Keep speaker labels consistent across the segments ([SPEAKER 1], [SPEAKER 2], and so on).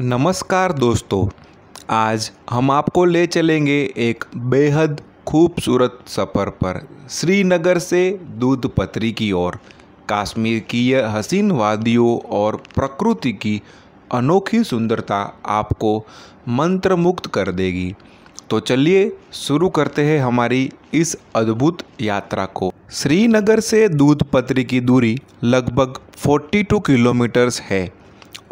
[SPEAKER 1] नमस्कार दोस्तों आज हम आपको ले चलेंगे एक बेहद खूबसूरत सफ़र पर श्रीनगर से दूधपत्री की ओर कश्मीर की यह हसीन वादियों और प्रकृति की अनोखी सुंदरता आपको मंत्रमुक्त कर देगी तो चलिए शुरू करते हैं हमारी इस अद्भुत यात्रा को श्रीनगर से दूधपत्री की दूरी लगभग 42 किलोमीटर्स है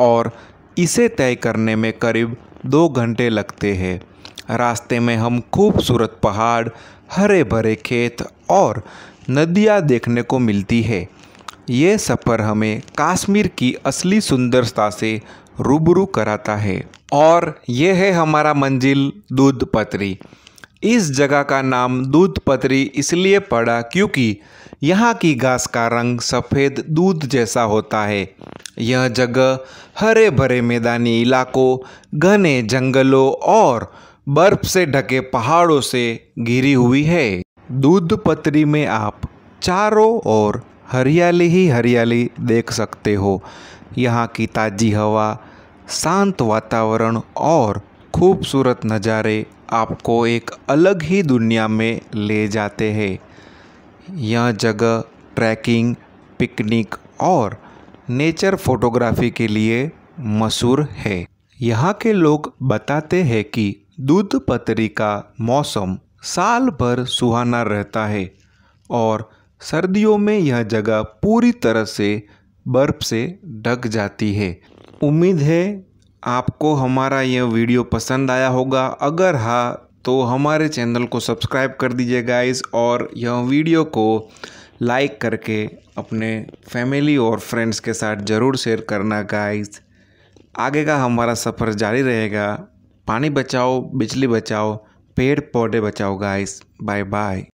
[SPEAKER 1] और इसे तय करने में करीब दो घंटे लगते हैं रास्ते में हम खूबसूरत पहाड़ हरे भरे खेत और नदियाँ देखने को मिलती है ये सफ़र हमें कश्मीर की असली सुंदरता से रूबरू कराता है और यह है हमारा मंजिल दूध पतरी इस जगह का नाम दूध पतरी इसलिए पड़ा क्योंकि यहाँ की घास का रंग सफ़ेद दूध जैसा होता है यह जगह हरे भरे मैदानी इलाकों घने जंगलों और बर्फ से ढके पहाड़ों से घिरी हुई है दूध पत्री में आप चारों ओर हरियाली ही हरियाली देख सकते हो यहाँ की ताज़ी हवा शांत वातावरण और खूबसूरत नज़ारे आपको एक अलग ही दुनिया में ले जाते हैं यह जगह ट्रैकिंग पिकनिक और नेचर फोटोग्राफी के लिए मशहूर है यहाँ के लोग बताते हैं कि दूध पतरी का मौसम साल भर सुहाना रहता है और सर्दियों में यह जगह पूरी तरह से बर्फ़ से ढक जाती है उम्मीद है आपको हमारा यह वीडियो पसंद आया होगा अगर हाँ तो हमारे चैनल को सब्सक्राइब कर दीजिए गाइस और यह वीडियो को लाइक करके अपने फैमिली और फ्रेंड्स के साथ ज़रूर शेयर करना गाइस आगे का हमारा सफ़र जारी रहेगा पानी बचाओ बिजली बचाओ पेड़ पौधे बचाओ गाइस बाय बाय